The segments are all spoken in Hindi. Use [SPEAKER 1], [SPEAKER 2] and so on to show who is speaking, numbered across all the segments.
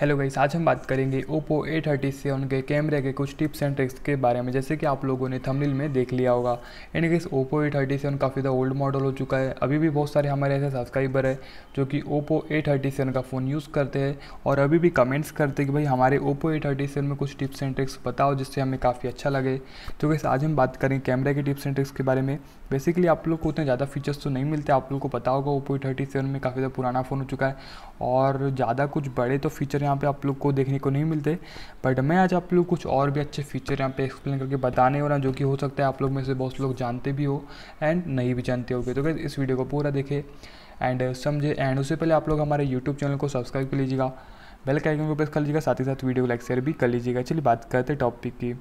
[SPEAKER 1] हेलो गाइस आज हम बात करेंगे ओप्पो ए थर्टी से उनके कैमरे के कुछ टिप्स एंड ट्रिक्स के बारे में जैसे कि आप लोगों ने थंबनेल में देख लिया होगा and guys Oppo A thirty seven काफ़ी ज़्यादा ओल्ड मॉडल हो चुका है अभी भी बहुत सारे हमारे ऐसे सब्सक्राइबर है जो कि ओप्पो ए थर्टी सेवन का फ़ोन यूज़ करते हैं और अभी भी कमेंट्स करते हैं कि भाई हमारे ओप्पो ए थर्टी सेवन में कुछ टिप्स एंड ट्रिक्स बताओ जिससे हमें काफ़ी अच्छा लगे तो गैस आज हम बात करें कैमरे के टिप्स एंड ट्रिक्स के बारे में बेसिकली आप लोग को उतने ज़्यादा फीचर्स तो नहीं मिलते आप लोग को पता होगा ओप्पो ए थर्टी सेवन में काफ़ी ज़्यादा पुराना फ़ोन हो चुका है और ज़्यादा कुछ बड़े तो फीचर यहाँ पे आप लोग को देखने को नहीं मिलते बट मैं आज आप लोग कुछ और भी अच्छे फीचर यहाँ पे एक्सप्लेन करके बताने वाला जो कि हो सकता है आप लोग में से बहुत लोग जानते भी हो एंड नहीं भी जानते हो तो इस वीडियो को पूरा देखे एंड समझे एंड उससे पहले आप लोग हमारे यूट्यूब चैनल को सब्सक्राइब कर लीजिएगा बेल के आइकन को प्रेस कर लीजिएगा साथ ही साथ वीडियो को लाइक शेयर भी कर लीजिएगा चलिए बात करते हैं टॉपिक की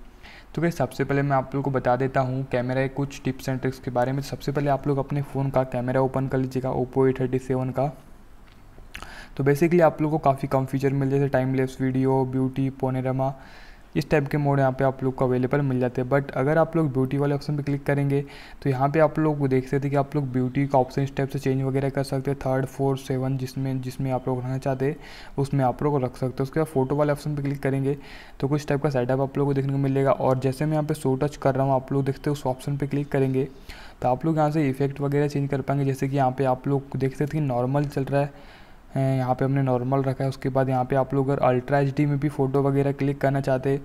[SPEAKER 1] तो क्या सबसे पहले मैं आप लोग को बता देता हूँ कैमरा के कुछ टिप्स एंड ट्रिक्स के बारे में सबसे पहले आप लोग अपने फ़ोन का कैमरा ओपन कर लीजिएगा ओप्पो ए थर्टी सेवन का तो बेसिकली आप लोग को काफ़ी कम फीचर मिल जाते time lapse video beauty panorama इस टाइप के मोड यहाँ पे आप लोग को अवेलेबल मिल जाते हैं बट अगर आप लोग ब्यूटी वाले ऑप्शन पे क्लिक करेंगे तो यहाँ पे आप लोग देख सकते हैं कि आप लोग ब्यूटी का ऑप्शन इस टाइप से चेंज वगैरह कर सकते हैं थर्ड फोर्थ सेवन जिसमें जिसमें आप लोग रहना चाहते हैं उसमें आप लोग रख सकते हैं उसके बाद फोटो वाले ऑप्शन पर क्लिक करेंगे तो कुछ टाइप का सेटअप आप लोग को देखने को मिलेगा और जैसे मैं यहाँ पर सो टच कर रहा हूँ आप लोग देखते उस ऑप्शन पर क्लिक करेंगे तो आप लोग यहाँ से इफेक्ट वगैरह चेंज कर पाएंगे जैसे कि यहाँ पर आप लोग देख सकते हैं कि नॉर्मल चल रहा है यहाँ पे हमने नॉर्मल रखा है उसके बाद यहाँ पे आप लोग अगर अल्ट्रा एच में भी फ़ोटो वगैरह क्लिक करना चाहते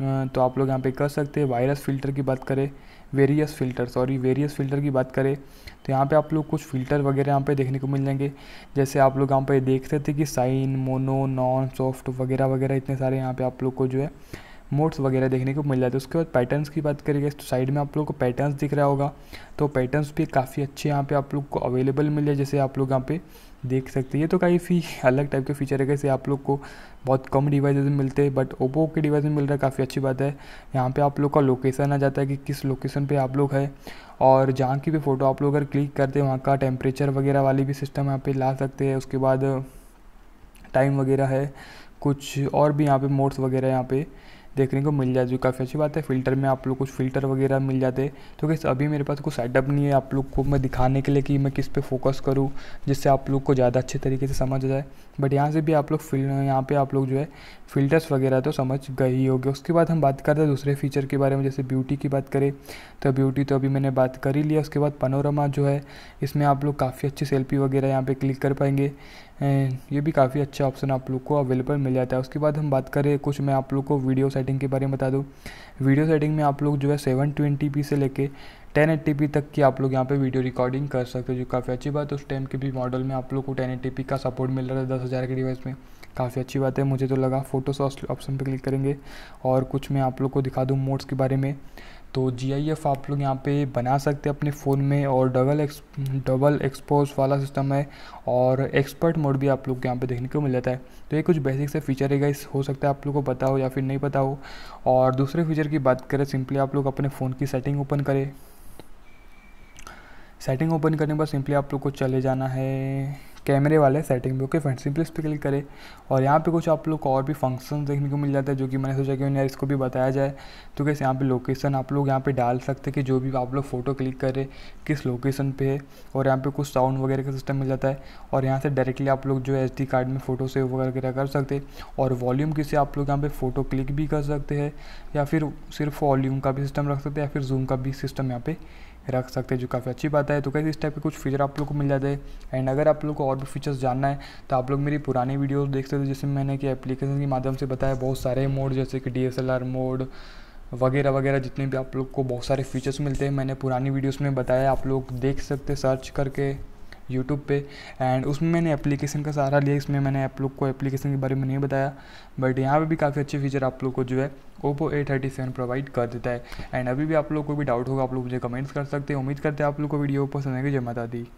[SPEAKER 1] हैं तो आप लोग यहाँ पे कर सकते हैं वायरस फ़िल्टर की बात करें various filter sorry various filter की बात करें तो यहाँ पे आप लोग कुछ फ़िल्टर वगैरह यहाँ पे देखने को मिल जाएंगे जैसे आप लोग यहाँ पे सकते थे कि साइन मोनो नॉन सॉफ्ट वगैरह वगैरह इतने सारे यहाँ पे आप लोग को जो है मोड्स वगैरह देखने को मिल जाते हैं उसके बाद पैटर्न्स की बात करेंगे तो साइड में आप लोग को पैटर्न्स दिख रहा होगा तो पैटर्न्स भी काफ़ी अच्छे यहाँ पे आप लोग को अवेलेबल मिले जैसे आप लोग यहाँ पे देख सकते हैं ये तो काफ़ी अलग टाइप के फीचर है जैसे आप लोग को बहुत कम डिवाइस में मिलते हैं बट ओप्पो के डिवाइस में मिल रहा है काफ़ी अच्छी बात है यहाँ पर आप लोग का लोकेसन आ जाता है कि किस लोकेसन पर आप लोग है और जहाँ की भी फ़ोटो आप लोग अगर क्लिक करते हैं वहाँ का टेम्परेचर वगैरह वाली भी सिस्टम यहाँ पर ला सकते हैं उसके बाद टाइम वगैरह है कुछ और भी यहाँ पे मोड्स वगैरह यहाँ पे देखने को मिल जाए जो काफ़ी अच्छी बात है फ़िल्टर में आप लोग कुछ फ़िल्टर वगैरह मिल जाते तो कैसे अभी मेरे पास कुछ सेटअप नहीं है आप लोग को मैं दिखाने के लिए कि मैं किस पे फोकस करूँ जिससे आप लोग को ज़्यादा अच्छे तरीके से समझ जाए बट यहाँ से भी आप लोग फिल यहाँ पर आप लोग जो है फ़िल्टर्स वगैरह तो समझ गए ही होगी उसके बाद हम बात करते हैं दूसरे फीचर के बारे में जैसे ब्यूटी की बात करें तो ब्यूटी तो अभी मैंने बात कर ही लिया उसके बाद पनोरमा जो है इसमें आप लोग काफ़ी अच्छी सेल्फी वगैरह यहाँ पर क्लिक कर पाएंगे ये भी काफ़ी अच्छा ऑप्शन आप लोग को अवेलेबल मिल जाता है उसके बाद हम बात करें कुछ मैं आप लोग को वीडियो सेटिंग के बारे में बता दूँ वीडियो सेटिंग में आप लोग जो है सेवन ट्वेंटी पी से लेके टेन पी तक की आप लोग यहाँ पे वीडियो रिकॉर्डिंग कर सकते हो जो काफ़ी अच्छी बात है उस टाइम के भी मॉडल में आप लोग को टेन पी का सपोर्ट मिल रहा है दस हज़ार के डिवाइस में काफ़ी अच्छी बात है मुझे तो लगा फोटोस ऑप्शन पर क्लिक करेंगे और कुछ मैं आप लोग को दिखा दूँ मोड्स के बारे में तो जी आप लोग यहाँ पे बना सकते हैं अपने फ़ोन में और डबल एक्स डबल एक्सपोज वाला सिस्टम है और एक्सपर्ट मोड भी आप लोग यहाँ पे देखने को मिल जाता है तो ये कुछ बेसिक से फीचर है गाइस हो सकता है आप लोग को पता हो या फिर नहीं पता हो और दूसरे फीचर की बात करें सिंपली आप लोग अपने फ़ोन की सेटिंग ओपन करें सेटिंग ओपन करने के बाद सिंपली आप लोग को चले जाना है कैमरे वाले सेटिंग में ओके फ्रेंड सिंपली इस पर क्लिक करें और यहाँ पे कुछ आप लोग को और भी फंक्शन देखने को मिल जाता है जो कि मैंने सोचा कि उन्हें इसको भी बताया जाए तो कैसे यहाँ पे लोकेशन आप लोग यहाँ पे डाल सकते हैं कि जो भी आप लोग फ़ोटो क्लिक करें किस लोकेशन पे है और यहाँ पे कुछ साउंड वगैरह का सिस्टम मिल जाता है और यहाँ से डायरेक्टली आप लोग जो डी कार्ड में फ़ोटो सेव वगैरह कर सकते और वॉल्यूम किसे आप लोग यहाँ पर फ़ोटो क्लिक भी कर सकते हैं या फिर सिर्फ वॉल्यूम का भी सिस्टम रख सकते हैं या फिर जूम का भी सिस्टम यहाँ पर रख सकते हैं जो काफ़ी अच्छी बात है तो कैसे इस टाइप के कुछ फीचर आप लोग को मिल जाते हैं एंड अगर आप लोग को और और फीचर्स जानना है तो आप लोग मेरी पुरानी वीडियो देख सकते हो जिसमें मैंने कि एप्लीकेशन के माध्यम से बताया बहुत सारे मोड जैसे कि डी मोड वगैरह वगैरह जितने भी आप लोग को बहुत सारे फीचर्स मिलते हैं मैंने पुरानी वीडियोस में बताया आप लोग देख सकते सर्च करके यूट्यूब पे एंड उसमें मैंने एप्लीकेशन का सहारा लिया इसमें मैंने आप लोग को एप्लीकेशन के बारे में नहीं बताया बट यहाँ पे भी काफ़ी अच्छे फीचर आप लोग को जो है Oppo A thirty seven provide कर देता है एंड अभी भी आप लोग को भी डाउट होगा आप लोग मुझे कमेंट्स कर सकते हैं उम्मीद करते हैं आप लोग को वीडियो पसंद आएगी जमा दी